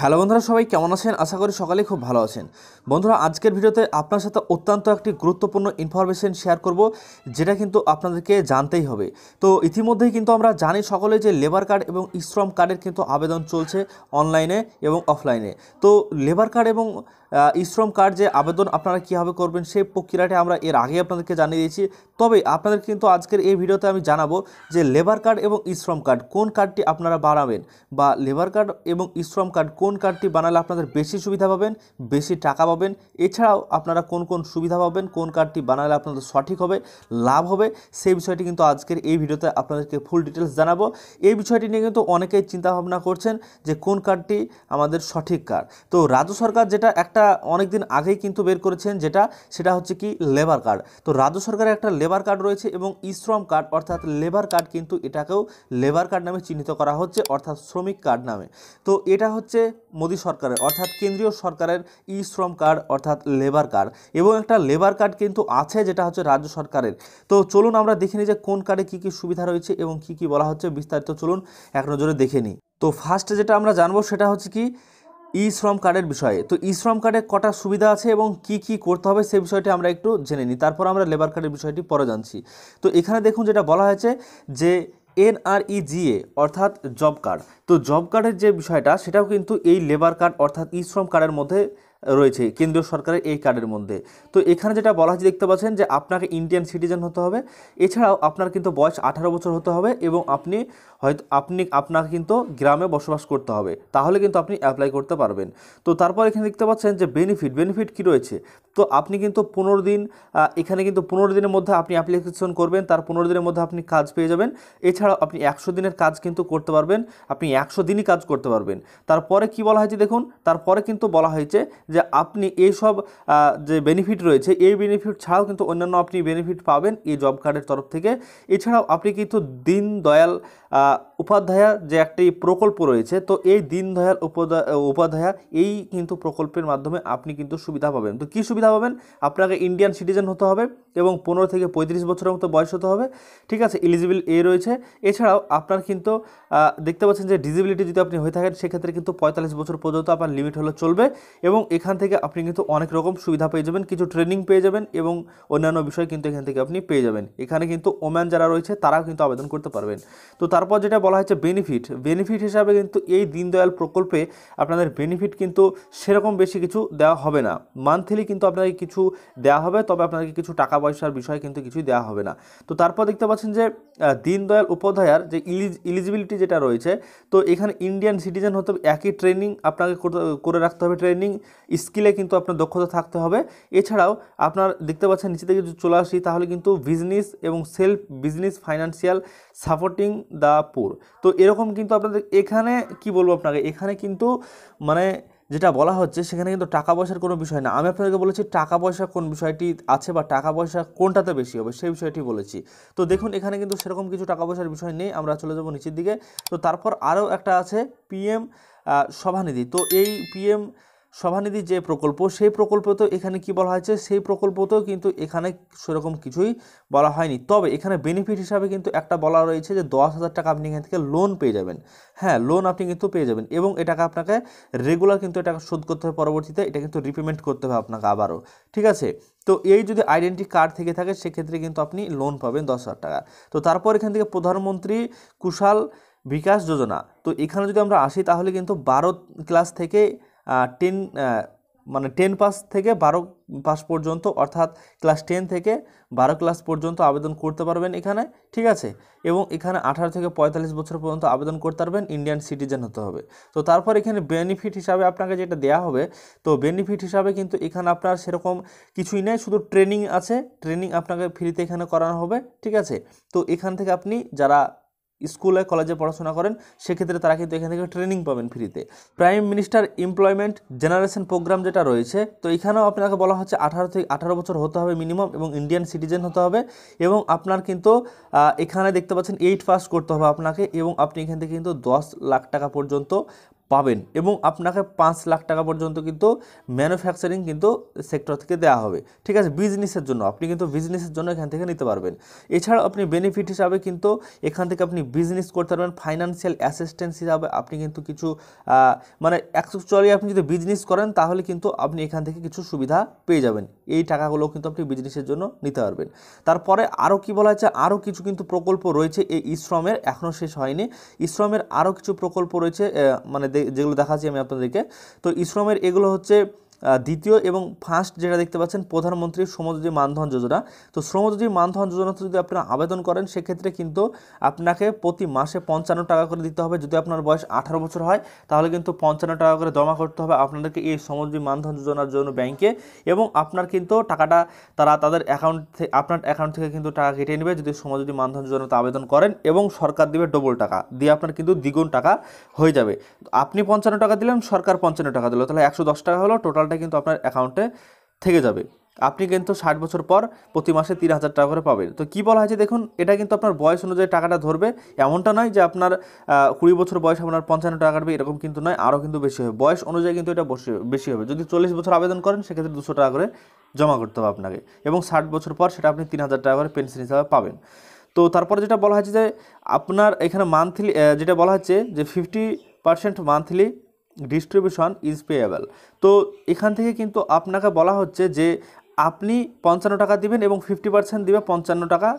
hello বন্ধুরা সবাই কেমন আছেন আশা করি সকালে খুব ভালো আছেন বন্ধুরা আজকের ভিডিওতে আপনার সাথে অত্যন্ত একটি গুরুত্বপূর্ণ ইনফরমেশন শেয়ার করব যেটা কিন্তু আপনাদেরকে জানতেই হবে তো ইতিমধ্যেই কিন্তু আমরা জানি সকলে যে লেবার কার্ড এবং শ্রম কার্ডের কিন্তু আবেদন চলছে অনলাইনে এবং অফলাইনে তো লেবার কার্ড এবং শ্রম কার্ড যে আবেদন আপনারা কীভাবে করবেন সেই প্রক্রিয়াটি আমরা এর আগে আপনাদেরকে জানিয়ে দিয়েছি তবে আপনাদের কিন্তু আজকের এই ভিডিওতে আমি জানাবো যে লেবার কার্ড এবং শ্রম কার্ড কোন কার্ডটি আপনারা বানাবেন বা লেবার কার্ড এবং শ্রম কার্ড কোন কার্ডটি বানালে আপনাদের বেশি সুবিধা পাবেন বেশি টাকা পাবেন এছাড়াও আপনারা কোন কোন সুবিধা পাবেন কোন কার্ডটি বানালে আপনাদের সঠিক হবে লাভ হবে সেই বিষয়টি কিন্তু আজকের এই ভিডিওতে আপনাদেরকে ফুল ডিটেলস জানাবো এই বিষয়টি নিয়ে কিন্তু অনেকেই চিন্তাভাবনা করছেন যে কোন কার্ডটি আমাদের সঠিক কার্ড তো রাজ্য সরকার যেটা একটা একটা অনেক দিন আগেই কিন্তু বের করেছেন যেটা সেটা হচ্ছে কি লেবার কার্ড তো রাজ্য সরকারের একটা লেবার কার্ড রয়েছে এবং ইশ্রম কার্ড অর্থাৎ লেবার কার্ড কিন্তু এটাকেও লেবার কার্ড নামে চিহ্নিত করা হচ্ছে অর্থাৎ শ্রমিক কার্ড নামে তো এটা হচ্ছে মোদী সরকারের অর্থাৎ কেন্দ্রীয় সরকারের ই শ্রম কার্ড অর্থাৎ লেবার কার্ড এবং একটা লেবার কার্ড কিন্তু আছে যেটা হচ্ছে রাজ্য সরকারের তো চলুন আমরা দেখে নিই যে কোন কার্ডে কী কী সুবিধা রয়েছে এবং কি কি বলা হচ্ছে বিস্তারিত চলুন এক নজরে দেখে নিই তো ফার্স্টে যেটা আমরা জানবো সেটা হচ্ছে কি ই শ্রম কার্ডের বিষয়ে তো ই শ্রম কার্ডে কটা সুবিধা আছে এবং কি কি করতে হবে সে বিষয়টি আমরা একটু জেনে নিই তারপর আমরা লেবার কার্ডের বিষয়টি পরে জানছি তো এখানে দেখুন যেটা বলা হয়েছে যে এনআরইজিএ অর্থাৎ জব কার্ড তো জব কার্ডের যে বিষয়টা সেটাও কিন্তু এই লেবার কার্ড অর্থাৎ ই শ্রম কার্ডের মধ্যে রয়েছে কেন্দ্রীয় সরকারের এই কার্ডের মধ্যে তো এখানে যেটা বলা হয়েছে দেখতে পাচ্ছেন যে আপনাকে ইন্ডিয়ান সিটিজেন হতে হবে এছাড়াও আপনার কিন্তু বয়স আঠারো বছর হতে হবে এবং আপনি হয়তো আপনি আপনার কিন্তু গ্রামে বসবাস করতে হবে তাহলে কিন্তু আপনি অ্যাপ্লাই করতে পারবেন তো তারপর এখানে দেখতে পাচ্ছেন যে বেনিফিট বেনিফিট কি রয়েছে তো আপনি কিন্তু পনেরো দিন এখানে কিন্তু পনেরো দিনের মধ্যে আপনি অ্যাপ্লিকেশন করবেন তার পনেরো দিনের মধ্যে আপনি কাজ পেয়ে যাবেন এছাড়াও আপনি একশো দিনের কাজ কিন্তু করতে পারবেন আপনি একশো দিনই কাজ করতে পারবেন তারপরে কি বলা হয়েছে দেখুন তারপরে কিন্তু বলা হয়েছে যে আপনি এইসব যে বেনিফিট রয়েছে এই বেনিফিট ছাড়াও কিন্তু অন্যান্য আপনি বেনিফিট পাবেন এই জব কার্ডের তরফ থেকে এছাড়াও আপনি কিন্তু দিন দয়াল উপাধ্যায়া যে একটি প্রকল্প রয়েছে তো এই দিন দয়াল উপাধ্যায়া এই কিন্তু প্রকল্পের মাধ্যমে আপনি কিন্তু সুবিধা পাবেন তো কী সুবিধা পাবেন আপনাকে ইন্ডিয়ান সিটিজেন হতে হবে এবং পনেরো থেকে পঁয়ত্রিশ বছরের মতো বয়স হতে হবে ঠিক আছে এলিজিবল এ রয়েছে এছাড়াও আপনার কিন্তু দেখতে পাচ্ছেন যে ডিজিবিলিটি যদি আপনি হয়ে থাকেন সেক্ষেত্রে কিন্তু পঁয়তাল্লিশ বছর পর্যন্ত আপনার লিমিট হলে চলবে এবং এখান থেকে আপনি কিন্তু অনেক রকম সুবিধা পেয়ে যাবেন কিছু ট্রেনিং পেয়ে যাবেন এবং অন্যান্য বিষয় কিন্তু এখান থেকে আপনি পেয়ে যাবেন এখানে কিন্তু ওম্যান যারা রয়েছে তারাও কিন্তু আবেদন করতে পারবেন তো তারপর যেটা বলা হয়েছে বেনিফিট বেনিফিট হিসাবে কিন্তু এই দীনদয়াল প্রকল্পে আপনাদের বেনিফিট কিন্তু সেরকম বেশি কিছু দেওয়া হবে না মান্থলি কিন্তু আপনাকে কিছু দেওয়া হবে তবে আপনাকে কিছু টাকা পয়সার বিষয় কিন্তু কিছুই দেওয়া হবে না তো তারপর দেখতে পাচ্ছেন যে দীনদয়াল উপাধ্যায়ার যে ইলিজিবিলিটি যেটা রয়েছে তো এখানে ইন্ডিয়ান সিটিজেন হতে একই ট্রেনিং আপনাকে করে রাখতে হবে ট্রেনিং স্কিলে কিন্তু আপনার দক্ষতা থাকতে হবে এছাড়াও আপনার দেখতে পাচ্ছেন নিচে থেকে যদি চলে আসি তাহলে কিন্তু বিজনেস এবং self business financial supporting the poor তো এরকম কিন্তু আপনাদের এখানে কি বলবো আপনাকে এখানে কিন্তু মানে যেটা বলা হচ্ছে সেখানে কিন্তু টাকা পয়সার কোনো বিষয় না আমি আপনাদেরকে বলেছি টাকা পয়সা কোন বিষয়টি আছে বা টাকা পয়সা কোনটাতে বেশি হবে সেই বিষয়টি বলেছি তো দেখুন এখানে কিন্তু সেরকম কিছু টাকা পয়সার বিষয় নেই আমরা চলে যাবো নিচের দিকে তো তারপর আরও একটা আছে পিএম সভানিধি তো এই পিএম সভানিধি যে প্রকল্প সেই প্রকল্প তো এখানে কি বলা হয়েছে সেই প্রকল্পতেও কিন্তু এখানে সেরকম কিছুই বলা হয়নি তবে এখানে বেনিফিট হিসাবে কিন্তু একটা বলা রয়েছে যে দশ হাজার টাকা আপনি এখান থেকে লোন পেয়ে যাবেন হ্যাঁ লোন আপনি কিন্তু পেয়ে যাবেন এবং এটাকে আপনাকে রেগুলার কিন্তু এটাকে শোধ করতে হবে পরবর্তীতে এটা কিন্তু রিপেমেন্ট করতে হবে আপনাকে আবারও ঠিক আছে তো এই যদি আইডেন্টি কার্ড থেকে থাকে সেক্ষেত্রে কিন্তু আপনি লোন পাবেন দশ হাজার টাকা তো তারপর এখান থেকে প্রধানমন্ত্রী কুশাল বিকাশ যোজনা তো এখানে যদি আমরা আসি তাহলে কিন্তু বারো ক্লাস থেকে টেন মানে টেন পাস থেকে বারো পাস পর্যন্ত অর্থাৎ ক্লাস টেন থেকে বারো ক্লাস পর্যন্ত আবেদন করতে পারবেন এখানে ঠিক আছে এবং এখানে আঠারো থেকে পঁয়তাল্লিশ বছর পর্যন্ত আবেদন করতে পারবেন ইন্ডিয়ান সিটিজেন হতে হবে তো তারপর এখানে বেনিফিট হিসাবে আপনাকে যেটা দেয়া হবে তো বেনিফিট হিসাবে কিন্তু এখানে আপনার সেরকম কিছুই নেই শুধু ট্রেনিং আছে ট্রেনিং আপনাকে ফ্রিতে এখানে করানো হবে ঠিক আছে তো এখান থেকে আপনি যারা স্কুলে কলেজে পড়াশোনা করেন সেক্ষেত্রে তারা কিন্তু এখান থেকে ট্রেনিং পাবেন ফ্রিতে prime minister employment generation programme যেটা রয়েছে তো এখানেও আপনাকে বলা হচ্ছে আঠারো থেকে আঠারো বছর হতে হবে মিনিমাম এবং ইন্ডিয়ান সিটিজেন হতে হবে এবং আপনার কিন্তু এখানে দেখতে পাচ্ছেন এইট পাস করতে হবে আপনাকে এবং আপনি এখান থেকে কিন্তু দশ লাখ টাকা পর্যন্ত পাবেন এবং আপনাকে পাঁচ লাখ টাকা পর্যন্ত কিন্তু ম্যানুফ্যাকচারিং কিন্তু সেক্টর থেকে দেওয়া হবে ঠিক আছে বিজনেসের জন্য আপনি কিন্তু বিজনেসের জন্য এখান থেকে নিতে পারবেন এছাড়াও আপনি বেনিফিট হিসাবে কিন্তু এখান থেকে আপনি বিজনেস করতে পারবেন ফাইন্যান্সিয়াল অ্যাসিস্ট্যান্স হিসাবে আপনি কিন্তু কিছু মানে অ্যাকচুয়ালি আপনি যদি বিজনেস করেন তাহলে কিন্তু আপনি এখান থেকে কিছু সুবিধা পেয়ে যাবেন এই টাকাগুলো কিন্তু আপনি বিজনেসের জন্য নিতে পারবেন তারপরে আরও কি বলা হচ্ছে আরও কিছু কিন্তু প্রকল্প রয়েছে এই ইশ্রমের এখনও শেষ হয়নি ইশ্রমের আরও কিছু প্রকল্প রয়েছে মানে যেগুলো দেখাচ্ছি আমি আপনাদেরকে তো ইসরোমের এগুলো হচ্ছে দ্বিতীয় এবং ফার্স্ট যেটা দেখতে পাচ্ছেন প্রধানমন্ত্রী শ্রমযোজী মানধন যোজনা তো শ্রমযোজী মানধন যোজনাতে যদি আপনারা আবেদন করেন সেক্ষেত্রে কিন্তু আপনাকে প্রতি মাসে পঞ্চান্ন টাকা করে দিতে হবে যদি আপনার বয়স আঠারো বছর হয় তাহলে কিন্তু পঞ্চান্ন টাকা করে জমা করতে হবে আপনাদেরকে এই শ্রমযোজী মানধন যোজনার জন্য ব্যাংকে এবং আপনার কিন্তু টাকাটা তারা তাদের অ্যাকাউন্ট থেকে আপনার অ্যাকাউন্ট থেকে কিন্তু টাকা কেটে নেবে যদি শ্রমযোজী মানধন যোজনাতে আবেদন করেন এবং সরকার দেবে ডবল টাকা দিয়ে আপনার কিন্তু দ্বিগুণ টাকা হয়ে যাবে আপনি পঞ্চান্ন টাকা দিলেন সরকার পঞ্চান্ন টাকা দিল তাহলে একশো টাকা হলো টোটাল টাকাটা কিন্তু আপনার অ্যাকাউন্টে থেকে যাবে আপনি কিন্তু ষাট বছর পর প্রতি মাসে তিন হাজার টাকা করে পাবেন তো কী বলা হয়েছে দেখুন এটা কিন্তু আপনার বয়স অনুযায়ী টাকাটা ধরবে এমনটা নয় যে আপনার কুড়ি বছর বয়স আপনার পঞ্চান্ন টাকা কাটবে এরকম কিন্তু নয় আরও কিন্তু বেশি হবে বয়স অনুযায়ী কিন্তু এটা বসে বেশি হবে যদি চল্লিশ বছর আবেদন করেন সেক্ষেত্রে দুশো টাকা করে জমা করতে হবে আপনাকে এবং ষাট বছর পর সেটা আপনি তিন হাজার টাকা করে পেনশন হিসাবে পাবেন তো তারপরে যেটা বলা হয়েছে যে আপনার এখানে মান্থলি যেটা বলা হচ্ছে যে fifty percent monthly distribution is payable তো এখান থেকে কিন্তু আপনাকে বলা হচ্ছে যে আপনি পঞ্চান্ন টাকা দিবেন এবং ফিফটি পার্সেন্ট দিবে পঞ্চান্ন টাকা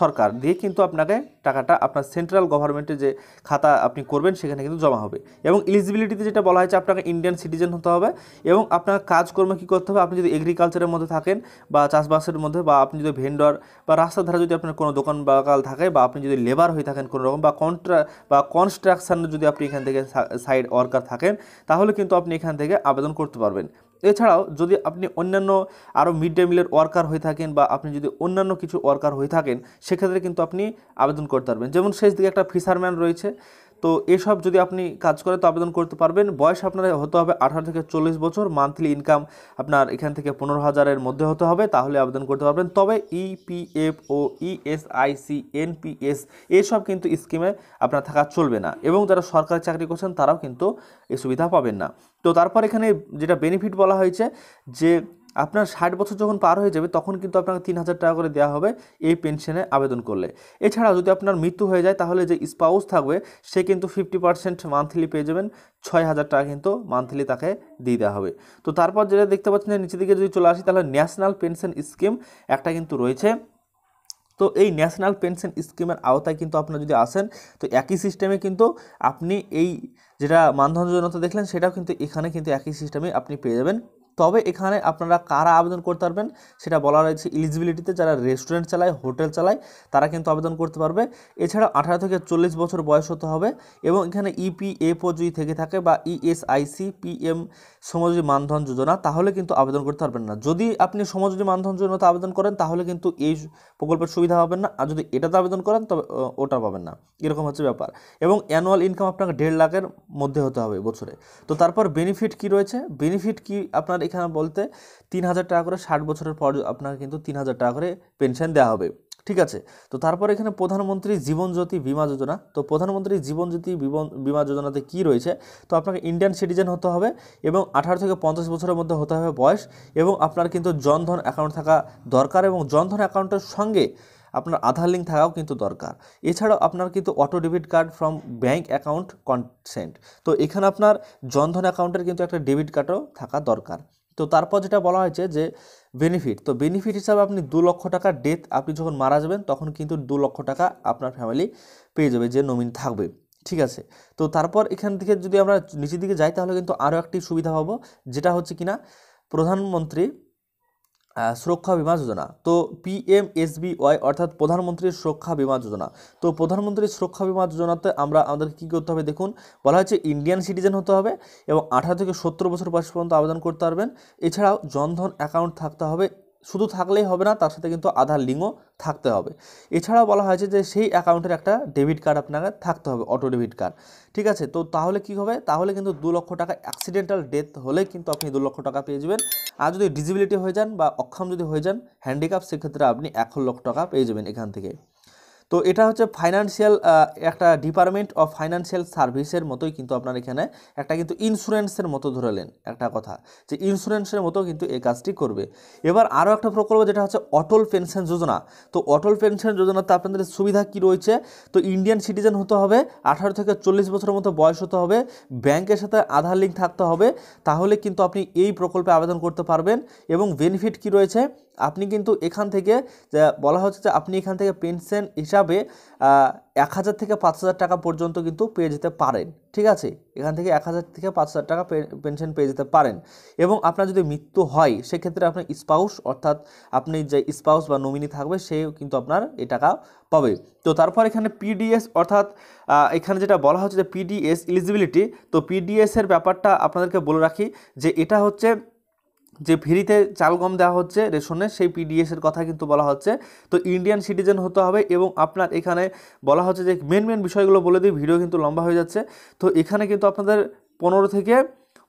সরকার দিয়ে কিন্তু আপনাকে টাকাটা আপনার সেন্ট্রাল গভর্নমেন্টের যে খাতা আপনি করবেন সেখানে কিন্তু জমা হবে এবং এলিজিবিলিটিতে যেটা বলা হয়েছে আপনাকে ইন্ডিয়ান সিটিজেন হতে হবে এবং আপনার কাজকর্ম কী করতে হবে আপনি যদি এগ্রিকালচারের মধ্যে থাকেন বা চাষবাসের মধ্যে বা আপনি যদি ভেন্ডর বা রাস্তার ধারে যদি আপনার কোনো দোকান বাকাল থাকে বা আপনি যদি লেবার হয়ে থাকেন কোনো রকম বা কন্ট্রা বা কনস্ট্রাকশানের যদি আপনি এখান থেকে সাইড ওয়ার্কার থাকেন তাহলে কিন্তু আপনি এখান থেকে আবেদন করতে পারবেন এছাড়াও যদি আপনি অন্যান্য আরও মিড ডে মিলের ওয়ার্কার হয়ে থাকেন বা আপনি যদি অন্যান্য কিছু ওয়ার্কার হয়ে থাকেন সেক্ষেত্রে কিন্তু আপনি আবেদন করতে পারবেন যেমন শেষ দিকে একটা ফিশারম্যান রয়েছে তো এসব যদি আপনি কাজ করে তো আবেদন করতে পারবেন বয়স আপনার হতে হবে আঠারো থেকে চল্লিশ বছর মান্থলি ইনকাম আপনার এখান থেকে পনেরো হাজারের মধ্যে হতে হবে তাহলে আবেদন করতে পারবেন তবে ইপিএফও ইএসআইসি এনপিএস এসব কিন্তু স্কিমে আপনার থাকা চলবে না এবং যারা সরকারি চাকরি করছেন তারাও কিন্তু এই সুবিধা পাবেন না তো তারপর এখানে যেটা বেনিফিট বলা হয়েছে যে আপনার ষাট বছর যখন পার হয়ে যাবে তখন কিন্তু আপনাকে তিন হাজার টাকা করে দেওয়া হবে এই পেনশনে আবেদন করলে এছাড়া যদি আপনার মৃত্যু হয়ে যায় তাহলে যে স্পাউস থাকবে সে কিন্তু ফিফটি পার্সেন্ট মান্থলি পেয়ে যাবেন ছয় হাজার টাকা কিন্তু মান্থলি তাকে দিয়ে দেওয়া হবে তো তারপর যেটা দেখতে পাচ্ছেন যে নিচে দিকে যদি চলে আসি তাহলে ন্যাশনাল পেনশন স্কিম একটা কিন্তু রয়েছে তো এই ন্যাশনাল পেনশন স্কিমের আওতায় কিন্তু আপনার যদি আসেন তো একই সিস্টেমে কিন্তু আপনি এই যেটা মানধন যোজনাতে দেখলেন সেটাও কিন্তু এখানে কিন্তু একই সিস্টেমে আপনি পেয়ে যাবেন তবে এখানে আপনারা কারা আবেদন করতে পারবেন সেটা বলা রয়েছে ইলিজিবিলিটিতে যারা রেস্টুরেন্ট চালায় হোটেল চালায় তারা কিন্তু আবেদন করতে পারবে এছাড়া আঠারো থেকে চল্লিশ বছর বয়স হতে হবে এবং এখানে ইপিএফও e যদি থেকে থাকে বা ইএসআইসি e পিএম শ্রমজীবী মানধন যোজনা তাহলে কিন্তু আবেদন করতে পারবেন না যদি আপনি শ্রমজীবী মানধন যোজনাতে আবেদন করেন তাহলে কিন্তু এই প্রকল্পের সুবিধা পাবেন না আর যদি এটাতে আবেদন করেন তবে ওটা পাবেন না এরকম হচ্ছে ব্যাপার এবং অ্যানুয়াল ইনকাম আপনাকে দেড় লাখের মধ্যে হতে হবে বছরে তো তারপর বেনিফিট কি রয়েছে বেনিফিট কি আপনার এখানে বলতে তিন হাজার টাকা করে ষাট বছরের পর আপনাকে কিন্তু তিন হাজার টাকা করে পেনশন দেওয়া হবে ঠিক আছে তো তারপর এখানে প্রধানমন্ত্রী জীবনজ্যোতি বিমা যোজনা তো প্রধানমন্ত্রী জীবনজ্যোতি বিমা যোজনাতে কি রয়েছে তো আপনাকে ইন্ডিয়ান সিটিজেন হতে হবে এবং আঠারো থেকে পঞ্চাশ বছরের মধ্যে হতে হবে বয়স এবং আপনার কিন্তু জনধন অ্যাকাউন্ট থাকা দরকার এবং জনধন অ্যাকাউন্টের সঙ্গে আপনার আধার লিঙ্ক থাকাও কিন্তু দরকার এছাড়াও আপনার কিন্তু auto debit card from bank account consent তো এখানে আপনার জনধন অ্যাকাউন্টের কিন্তু একটা ডেবিট কার্ডও থাকা দরকার তো তারপর যেটা বলা হয়েছে যে বেনিফিট তো বেনিফিট হিসাবে আপনি দু লক্ষ টাকা ডেথ আপনি যখন মারা যাবেন তখন কিন্তু দু লক্ষ টাকা আপনার ফ্যামিলি পেয়ে যাবে যে নমিন থাকবে ঠিক আছে তো তারপর এখান থেকে যদি আমরা নিচের দিকে যাই তাহলে কিন্তু আরও একটি সুবিধা পাবো যেটা হচ্ছে কিনা প্রধানমন্ত্রী সুরক্ষা বিমা যোজনা তো পিএমএসবিওয়াই অর্থাৎ প্রধানমন্ত্রীর সুরক্ষা বিমা যোজনা তো প্রধানমন্ত্রীর সুরক্ষা বিমা যোজনাতে আমরা আমাদের কী করতে হবে দেখুন বলা হয়েছে ইন্ডিয়ান সিটিজেন হতে হবে এবং আঠারো থেকে সত্তর বছর বয়স পর্যন্ত আবেদন করতে পারবেন এছাড়াও জনধন অ্যাকাউন্ট থাকতে হবে শুধু থাকলেই হবে না তার সাথে কিন্তু আধার লিঙ্কও থাকতে হবে এছাড়াও বলা হয়েছে যে সেই অ্যাকাউন্টের একটা ডেবিট কার্ড আপনাকে থাকতে হবে অটো ডেবিট কার্ড ঠিক আছে তো তাহলে কি হবে তাহলে কিন্তু দু লক্ষ টাকা অ্যাক্সিডেন্টাল ডেথ হলে কিন্তু আপনি দু লক্ষ টাকা পেয়ে যাবেন আর যদি ডিজিবিলিটি হয়ে যান বা অক্ষম যদি হয়ে যান হ্যান্ডিক্যাপ সেক্ষেত্রে আপনি এক লক্ষ টাকা পেয়ে যাবেন এখান থেকে তো এটা হচ্ছে ফাইন্যান্সিয়াল একটা ডিপার্টমেন্ট অফ ফাইন্যান্সিয়াল সার্ভিসের মতোই কিন্তু আপনার এখানে একটা কিন্তু ইন্স্যুরেন্সের মতো ধরালেন একটা কথা যে ইন্স্যুরেন্সের মতো কিন্তু এই কাজটি করবে এবার আরও একটা প্রকল্প যেটা হচ্ছে অটল পেনশন যোজনা তো অটল পেনশন যোজনাতে আপনাদের সুবিধা কি রয়েছে তো ইন্ডিয়ান সিটিজেন হতে হবে আঠারো থেকে চল্লিশ বছরের মতো বয়স হতে হবে ব্যাংকের সাথে আধার লিঙ্ক থাকতে হবে তাহলে কিন্তু আপনি এই প্রকল্পে আবেদন করতে পারবেন এবং বেনিফিট কি রয়েছে আপনি কিন্তু এখান থেকে বলা হচ্ছে যে আপনি এখান থেকে পেনশন হিসাবে এক হাজার থেকে পাঁচ হাজার টাকা পর্যন্ত কিন্তু পেয়ে যেতে পারেন ঠিক আছে এখান থেকে এক হাজার থেকে পাঁচ হাজার টাকা পেনশন পেয়ে যেতে পারেন এবং আপনার যদি মৃত্যু হয় সেক্ষেত্রে আপনার স্পাউস অর্থাৎ আপনি যে স্পাউস বা নমিনি থাকবে সেও কিন্তু আপনার এই টাকা পাবে তো তারপর এখানে পিডিএস অর্থাৎ এখানে যেটা বলা হচ্ছে যে পিডিএস ইলিজিবিলিটি তো পিডিএসের ব্যাপারটা আপনাদেরকে বলে রাখি যে এটা হচ্ছে যে ফ্রিতে চাল গম দেওয়া হচ্ছে রেশনে সেই পিডিএসের কথা কিন্তু বলা হচ্ছে তো ইন্ডিয়ান সিটিজেন হতে হবে এবং আপনার এখানে বলা হচ্ছে যে মেন মেন বিষয়গুলো বলে দিই ভিডিও কিন্তু লম্বা হয়ে যাচ্ছে তো এখানে কিন্তু আপনাদের পনেরো থেকে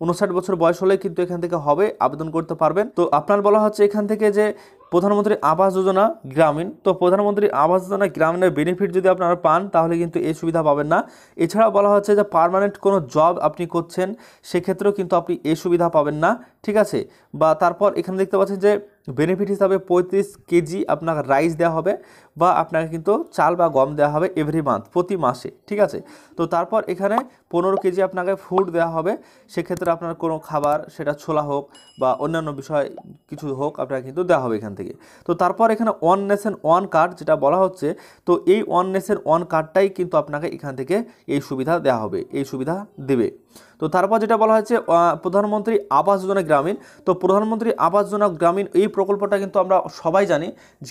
উনষাট বছর বয়স হলে কিন্তু এখান থেকে হবে আবেদন করতে পারবেন তো আপনার বলা হচ্ছে এখান থেকে যে প্রধানমন্ত্রী আবাস যোজনা গ্রামীণ তো প্রধানমন্ত্রী আবাস যোজনা গ্রামীণের বেনিফিট যদি আপনারা পান তাহলে কিন্তু এই সুবিধা পাবেন না এছাড়া বলা হচ্ছে যে পারমানেন্ট কোনো জব আপনি করছেন সেক্ষেত্রেও কিন্তু আপনি এই সুবিধা পাবেন না ঠিক আছে বা তারপর এখানে দেখতে পাচ্ছেন যে বেনিফিট হিসাবে পঁয়ত্রিশ কেজি আপনাকে রাইস দেওয়া হবে বা আপনাকে কিন্তু চাল বা গম দেওয়া হবে এভরি মান্থ প্রতি মাসে ঠিক আছে তো তারপর এখানে পনেরো কেজি আপনাকে ফুড দেওয়া হবে সেক্ষেত্রে আপনার কোনো খাবার সেটা ছোলা হোক বা অন্যান্য বিষয় কিছু হোক আপনাকে কিন্তু দেওয়া হবে এখান থেকে তো তারপর এখানে ওয়ান নেশন ওয়ান কার্ড যেটা বলা হচ্ছে তো এই ওয়ান নেশন ওয়ান কার্ডটাই কিন্তু আপনাকে এখান থেকে এই সুবিধা দেওয়া হবে এই সুবিধা দেবে তো তারপর যেটা বলা হয়েছে প্রধানমন্ত্রী আবাস যোজনা গ্রামীণ তো প্রধানমন্ত্রী আবাস যোজনা গ্রামীণ এই প্রকল্পটা কিন্তু আমরা সবাই জানি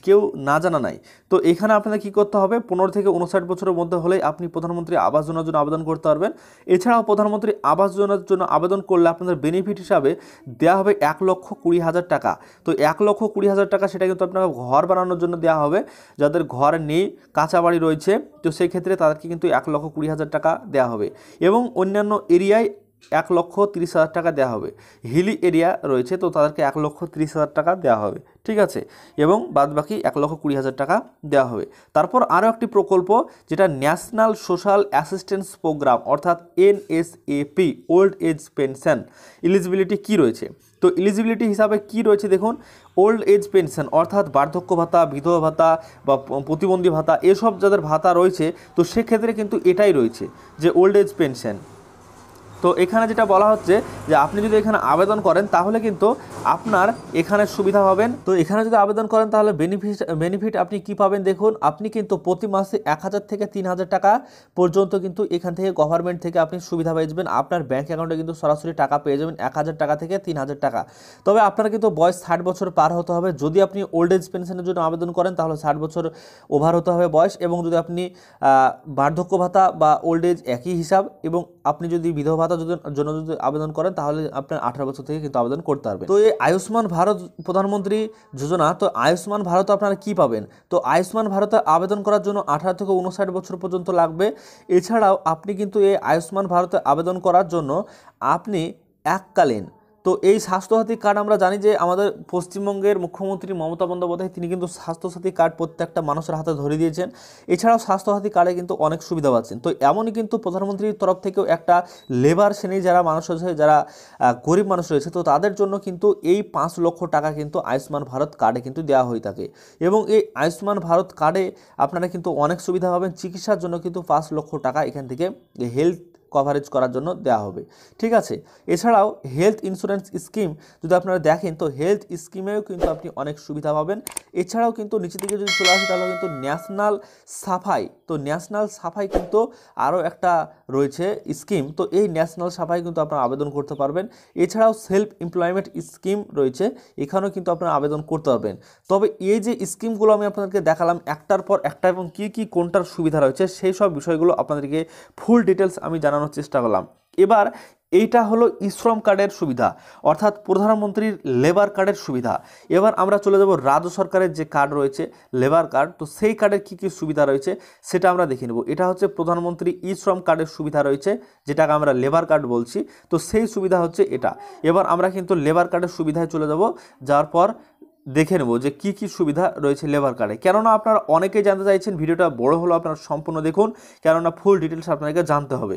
কেউ না জানা নাই তো এখানে আপনাদের কী করতে হবে পনেরো থেকে উনষাট বছরের মধ্যে হলেই আপনি প্রধানমন্ত্রী আবাস যোজনার জন্য আবেদন করতে পারবেন এছাড়াও প্রধানমন্ত্রী আবাস যোজনার জন্য আবেদন করলে আপনাদের বেনিফিট হিসাবে দেওয়া হবে এক লক্ষ কুড়ি হাজার টাকা তো এক লক্ষ কুড়ি হাজার টাকা সেটা কিন্তু আপনাকে ঘর বানানোর জন্য দেওয়া হবে যাদের ঘর নেই কাঁচা বাড়ি রয়েছে তো সেক্ষেত্রে তাদেরকে কিন্তু এক লক্ষ কুড়ি হাজার টাকা দেওয়া হবে এবং অন্যান্য এরিয়ায় এক লক্ষ তিরিশ হাজার টাকা দেওয়া হবে হিলি এরিয়া রয়েছে তো তাদেরকে এক লক্ষ তিরিশ হাজার টাকা দেওয়া হবে ঠিক আছে এবং বাদবাকি এক লক্ষ কুড়ি হাজার টাকা দেওয়া হবে তারপর আরও একটি প্রকল্প যেটা ন্যাশনাল সোশ্যাল অ্যাসিস্ট্যান্স প্রোগ্রাম অর্থাৎ N S NSAP old age pension eligibility কী রয়েছে তো এলিজিবিলিটি হিসাবে কি রয়েছে দেখুন ওল্ড এজ পেনশন অর্থাৎ বার্ধক্য ভাতা বিধবা ভাতা বা প্রতিবন্ধী ভাতা এসব যাদের ভাতা রয়েছে তো সেক্ষেত্রে কিন্তু এটাই রয়েছে যে ওল্ড এজ পেনশন তো এখানে যেটা বলা হচ্ছে যে আপনি যদি এখানে আবেদন করেন তাহলে কিন্তু আপনার এখানে সুবিধা হবেন তো এখানে যদি আবেদন করেন তাহলে বেনিফিট বেনিফিট আপনি কি পাবেন দেখুন আপনি কিন্তু প্রতি মাসে এক হাজার থেকে তিন হাজার টাকা পর্যন্ত কিন্তু এখান থেকে গভর্নমেন্ট থেকে আপনি সুবিধা পেয়ে যাবেন আপনার ব্যাঙ্ক অ্যাকাউন্টে কিন্তু সরাসরি টাকা পেয়ে যাবেন এক হাজার টাকা থেকে তিন হাজার টাকা তবে আপনার কিন্তু বয়স ষাট বছর পার হতে হবে যদি আপনি ওল্ড এজ পেনশনের জন্য আবেদন করেন তাহলে ষাট বছর ওভার হতে হবে বয়স এবং যদি আপনি বার্ধক্য ভাতা বা ওল্ড এজ একই হিসাব এবং আপনি যদি বিধবা ভাতা যদি জন্য যদি আবেদন করেন তাহলে আপনার আঠারো বছর থেকে কিন্তু আবেদন করতে পারবেন তো এই আয়ুষ্মান ভারত প্রধানমন্ত্রী যোজনা তো আয়ুষ্মান ভারত আপনারা কি পাবেন তো আয়ুষ্মান ভারতে আবেদন করার জন্য আঠারো থেকে উনষাট বছর পর্যন্ত লাগবে এছাড়াও আপনি কিন্তু এই আয়ুষ্মান ভারতে আবেদন করার জন্য আপনি এককালীন তো এই স্বাস্থ্যসাথী কার্ড আমরা জানি যে আমাদের পশ্চিমবঙ্গের মুখ্যমন্ত্রী মমতা বন্দ্যোপাধ্যায় তিনি কিন্তু স্বাস্থ্যসাথী কার্ড প্রত্যেকটা মানুষের হাতে ধরে দিয়েছেন এছাড়াও স্বাস্থ্যসাথী কার্ডে কিন্তু অনেক সুবিধা পাচ্ছেন তো এমনই কিন্তু প্রধানমন্ত্রীর তরফ থেকেও একটা লেবার শ্রেণী যারা মানুষ রয়েছে যারা গরিব মানুষ রয়েছে তো তাদের জন্য কিন্তু এই পাঁচ লক্ষ টাকা কিন্তু আয়ুষ্মান ভারত কার্ডে কিন্তু দেওয়া হয়ে থাকে এবং এই আয়ুষ্মান ভারত কার্ডে আপনারা কিন্তু অনেক সুবিধা পাবেন চিকিৎসার জন্য কিন্তু পাঁচ লক্ষ টাকা এখান থেকে হেলথ কভারেজ করার জন্য দেওয়া হবে ঠিক আছে এছাড়াও হেলথ ইন্স্যুরেন্স স্কিম যদি আপনারা দেখেন তো হেলথ স্কিমেও কিন্তু আপনি অনেক সুবিধা পাবেন এছাড়াও কিন্তু নিচে দিকে যদি চলে আসে তাহলে কিন্তু ন্যাশনাল সাফাই তো ন্যাশনাল সাফাই কিন্তু আরও একটা রয়েছে স্কিম তো এই ন্যাশনাল সাফাই কিন্তু আপনারা আবেদন করতে পারবেন এছাড়াও সেলফ এমপ্লয়মেন্ট স্কিম রয়েছে এখানেও কিন্তু আপনারা আবেদন করতে পারবেন তবে এই যে স্কিমগুলো আমি আপনাদেরকে দেখালাম একটার পর একটা এবং কি কি কোনটার সুবিধা রয়েছে সেই সব বিষয়গুলো আপনাদেরকে ফুল ডিটেলস আমি জানানো জানানোর চেষ্টা করলাম এবার এইটা হলো ইশ্রম কার্ডের সুবিধা অর্থাৎ প্রধানমন্ত্রীর লেবার কার্ডের সুবিধা এবার আমরা চলে যাব রাজ্য সরকারের যে কার্ড রয়েছে লেবার কার্ড তো সেই কার্ডের কী কী সুবিধা রয়েছে সেটা আমরা দেখে নেব এটা হচ্ছে প্রধানমন্ত্রী ইশ্রম কার্ডের সুবিধা রয়েছে যেটাকে আমরা লেবার কার্ড বলছি তো সেই সুবিধা হচ্ছে এটা এবার আমরা কিন্তু লেবার কার্ডের সুবিধায় চলে যাব যার পর দেখে নেব যে কি কি সুবিধা রয়েছে লেবার কার্ডে কেননা আপনারা অনেকেই জানতে চাইছেন ভিডিওটা বড় হলো আপনারা সম্পূর্ণ দেখুন কেননা ফুল ডিটেলস আপনাদেরকে জানতে হবে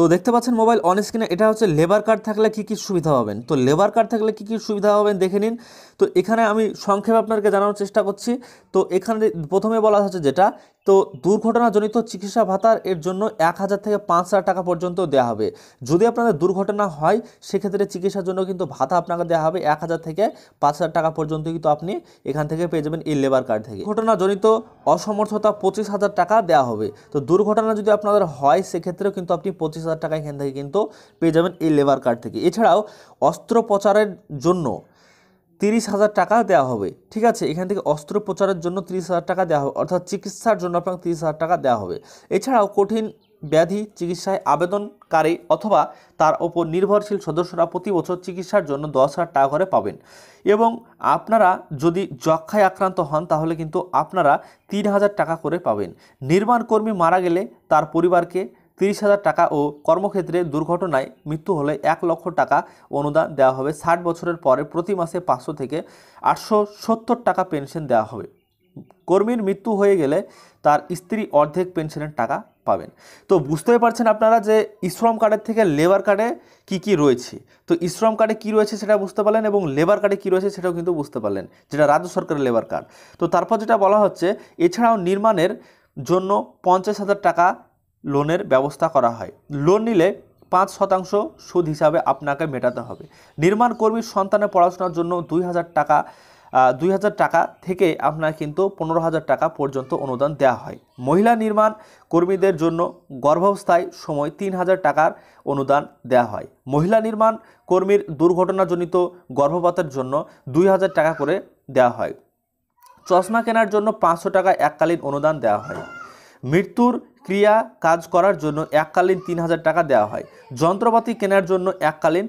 তো দেখতে পাচ্ছেন মোবাইল অন স্ক্রিনে এটা হচ্ছে লেবার কার্ড থাকলে কী কী সুবিধা পাবেন তো লেবার কার্ড থাকলে কী কী সুবিধা পাবেন দেখে নিন তো এখানে আমি সংক্ষেপে আপনাকে জানানোর চেষ্টা করছি তো এখানে প্রথমে বলা হচ্ছে যেটা তো দুর্ঘটনাজনিত চিকিৎসা ভাতার এর জন্য এক হাজার থেকে পাঁচ হাজার টাকা পর্যন্ত দেওয়া হবে যদি আপনাদের দুর্ঘটনা হয় সেক্ষেত্রে চিকিৎসার জন্য কিন্তু ভাতা আপনাকে দেওয়া হবে এক হাজার থেকে পাঁচ হাজার টাকা পর্যন্ত কিন্তু আপনি এখান থেকে পেয়ে যাবেন এই লেবার কার্ড থেকে দুর্ঘটনাজনিত অসমর্থতা পঁচিশ হাজার টাকা দেওয়া হবে তো দুর্ঘটনা যদি আপনাদের হয় সেক্ষেত্রেও কিন্তু আপনি পঁচিশ হাজার টাকা এখান থেকে কিন্তু পেয়ে যাবেন এই লেবার কার্ড থেকে এছাড়াও অস্ত্রোপচারের জন্য তিরিশ হাজার টাকা দেওয়া হবে ঠিক আছে এখান থেকে অস্ত্রোপচারের জন্য তিরিশ হাজার টাকা দেওয়া হবে অর্থাৎ চিকিৎসার জন্য আপনাকে তিরিশ হাজার টাকা দেওয়া হবে এছাড়াও কঠিন ব্যাধি চিকিৎসায় আবেদনকারী অথবা তার ওপর নির্ভরশীল সদস্যরা প্রতি বছর চিকিৎসার জন্য দশ হাজার টাকা করে পাবেন এবং আপনারা যদি যক্ষায় আক্রান্ত হন তাহলে কিন্তু আপনারা তিন হাজার টাকা করে পাবেন নির্মাণকর্মী মারা গেলে তার পরিবারকে তিরিশ হাজার টাকা ও কর্মক্ষেত্রে দুর্ঘটনায় মৃত্যু হলে এক লক্ষ টাকা অনুদান দেওয়া হবে ষাট বছরের পরে প্রতি মাসে পাঁচশো থেকে আটশো সত্তর টাকা পেনশন দেওয়া হবে কর্মীর মৃত্যু হয়ে গেলে তার স্ত্রী অর্ধেক পেনশনের টাকা পাবেন তো বুঝতেই পারছেন আপনারা যে ইশ্রম কার্ডের থেকে লেবার কার্ডে কি কি রয়েছে তো ইশ্রম কার্ডে কি রয়েছে সেটা বুঝতে পারলেন এবং লেবার কার্ডে কি রয়েছে সেটাও কিন্তু বুঝতে পারলেন যেটা রাজ্য সরকারের লেবার কার্ড তো তারপর যেটা বলা হচ্ছে এছাড়াও নির্মাণের জন্য পঞ্চাশ হাজার টাকা লোনের ব্যবস্থা করা হয় লোন নিলে পাঁচ শতাংশ সুদ হিসাবে আপনাকে মেটাতে হবে নির্মাণ কর্মীর সন্তানের পড়াশোনার জন্য দুই হাজার টাকা দুই হাজার টাকা থেকে আপনার কিন্তু পনেরো হাজার টাকা পর্যন্ত অনুদান দেওয়া হয় মহিলা নির্মাণ কর্মীদের জন্য গর্ভাবস্থায় সময় তিন হাজার টাকার অনুদান দেওয়া হয় মহিলা নির্মাণ কর্মীর দুর্ঘটনাজনিত গর্ভপাতের জন্য দুই হাজার টাকা করে দেওয়া হয় চশমা কেনার জন্য পাঁচশো টাকা এককালীন অনুদান দেওয়া হয় মৃত্যুর ক্রিয়া কাজ করার জন্য এককালীন তিন হাজার টাকা দেওয়া হয় যন্ত্রপাতি কেনার জন্য এককালীন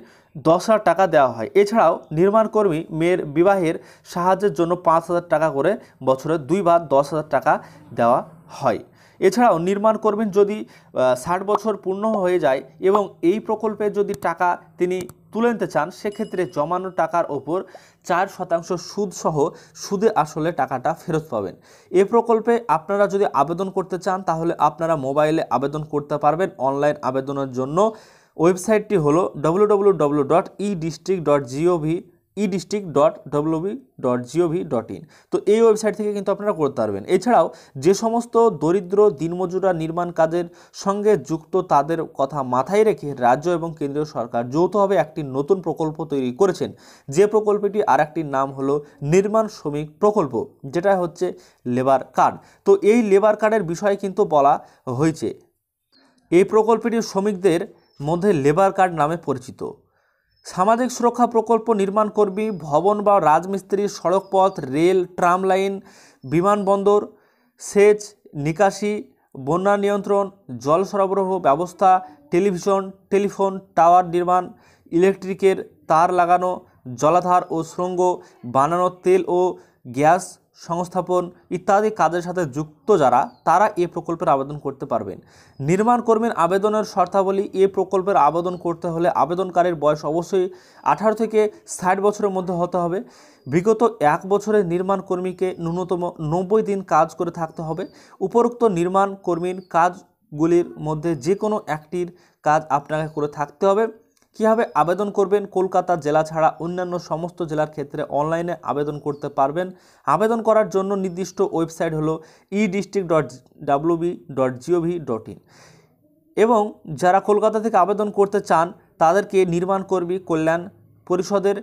দশ হাজার টাকা দেওয়া হয় এছাড়াও নির্মাণকর্মী মেয়ের বিবাহের সাহায্যের জন্য পাঁচ হাজার টাকা করে বছরে বা দশ হাজার টাকা দেওয়া হয় এছাড়াও নির্মাণকর্মীর যদি ষাট বছর পূর্ণ হয়ে যায় এবং এই প্রকল্পে যদি টাকা তিনি তুলে নিতে চান সেক্ষেত্রে জমানো টাকার ওপর চার শতাংশ সুদসহ সুদে আসলে টাকাটা ফেরত পাবেন এ প্রকল্পে আপনারা যদি আবেদন করতে চান তাহলে আপনারা মোবাইলে আবেদন করতে পারবেন অনলাইন আবেদনের জন্য ওয়েবসাইটটি হলো W dot E district dot GOV E district dot WB dot GOV dot in তো এই ওয়েবসাইট থেকে কিন্তু আপনারা করতে পারবেন এছাড়াও যে সমস্ত দরিদ্র দিনমজুরা নির্মাণ কাজের সঙ্গে যুক্ত তাদের কথা মাথায় রেখে রাজ্য এবং কেন্দ্রীয় সরকার যৌথভাবে একটি নতুন প্রকল্প তৈরি করেছেন যে প্রকল্পটি আর একটির নাম হলো নির্মাণ শ্রমিক প্রকল্প যেটা হচ্ছে লেবার কার্ড তো এই লেবার কার্ডের বিষয়ে কিন্তু বলা হয়েছে এই প্রকল্পটি শ্রমিকদের মধ্যে লেবার কার্ড নামে পরিচিত সামাজিক সুরক্ষা প্রকল্প নির্মাণ কর্মী ভবন বা রাজমিস্ত্রি সড়কপথ রেল ট্রাম লাইন বিমানবন্দর সেচ নিকাশি বন্যা নিয়ন্ত্রণ জল সরবরাহ ব্যবস্থা টেলিভিশন টেলিফোন টাওয়ার নির্মাণ ইলেকট্রিকের তার লাগানো জলাধার ও সুরঙ্গ বানানো তেল ও গ্যাস সংস্থাপন ইত্যাদি কাজের সাথে যুক্ত যারা তারা এ প্রকল্পের আবেদন করতে পারবেন নির্মাণ কর্মীর আবেদনের শর্তাবলী এ প্রকল্পের আবেদন করতে হলে আবেদনকারীর বয়স অবশ্যই আঠারো থেকে ষাট বছরের মধ্যে হতে হবে বিগত এক বছরে নির্মাণ কর্মীকে ন্যূনতম নব্বই দিন কাজ করে থাকতে হবে উপরোক্ত নির্মাণ কর্মীর কাজগুলির মধ্যে যে কোনো একটির কাজ আপনাকে করে থাকতে হবে কীভাবে আবেদন করবেন কলকাতা জেলা ছাড়া অন্যান্য সমস্ত জেলার ক্ষেত্রে অনলাইনে আবেদন করতে পারবেন আবেদন করার জন্য নির্দিষ্ট ওয়েবসাইট হলো E district dot dot GOV dot in এবং যারা কলকাতা থেকে আবেদন করতে চান তাদেরকে নির্মাণ কর্মী কল্যাণ পরিষদের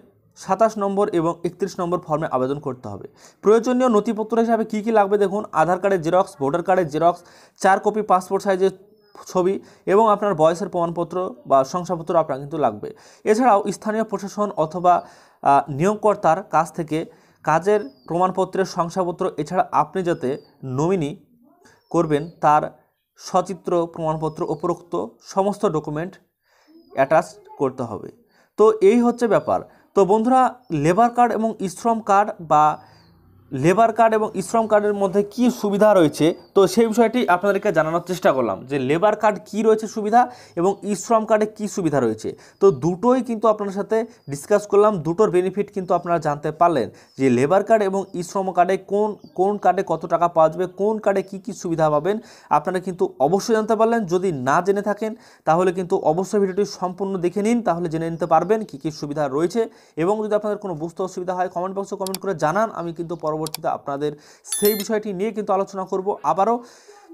সাতাশ নম্বর এবং একত্রিশ নম্বর ফর্মে আবেদন করতে হবে প্রয়োজনীয় নথিপত্র হিসাবে কী কী লাগবে দেখুন আধার কার্ডের জেরক্স ভোটার কার্ডের জেরক্স চার কপি পাসপোর্ট সাইজের ছবি এবং আপনার বয়সের প্রমাণপত্র বা শংসাপত্র আপনার কিন্তু লাগবে এছাড়াও স্থানীয় প্রশাসন অথবা নিয়োগকর্তার কাছ থেকে কাজের প্রমাণপত্রের শংসাপত্র এছাড়া আপনি যাতে নমিনি করবেন তার সচিত্র প্রমাণপত্র উপরোক্ত সমস্ত ডকুমেন্ট অ্যাটাচ করতে হবে তো এই হচ্ছে ব্যাপার তো বন্ধুরা লেবার কার্ড এবং শ্রম কার্ড বা লেবার কার্ড এবং শ্রম কার্ডের মধ্যে কি সুবিধা রয়েছে তো সেই বিষয়টি আপনাদেরকে জানানোর চেষ্টা করলাম যে লেবার কার্ড কি রয়েছে সুবিধা এবং শ্রম কার্ডে কি সুবিধা রয়েছে তো দুটোই কিন্তু আপনার সাথে ডিসকাস করলাম দুটোর বেনিফিট কিন্তু আপনারা জানতে পারলেন যে লেবার কার্ড এবং শ্রম কার্ডে কোন কোন কার্ডে কত টাকা পাওয়া যাবে কোন কার্ডে কি কি সুবিধা পাবেন আপনারা কিন্তু অবশ্যই জানতে পারলেন যদি না জেনে থাকেন তাহলে কিন্তু অবশ্যই ভিডিওটি সম্পূর্ণ দেখে নিন তাহলে জেনে নিতে পারবেন কি কি সুবিধা রয়েছে এবং যদি আপনাদের কোনো বুঝতে অসুবিধা হয় কমেন্ট বক্সে কমেন্ট করে জানান আমি কিন্তু পরবর্তী পরবর্তীতে আপনাদের সেই বিষয়টি নিয়ে কিন্তু আলোচনা করব আবারও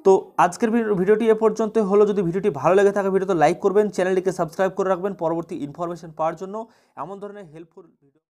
তো আজকের ভিডিওটি এ পর্যন্ত হলো যদি ভিডিওটি ভালো লেগে থাকে ভিডিওতে লাইক করবেন চ্যানেলটিকে সাবস্ক্রাইব করে রাখবেন পরবর্তী ইনফরমেশন পাওয়ার জন্য এমন ধরনের হেল্পফুল ভিডিও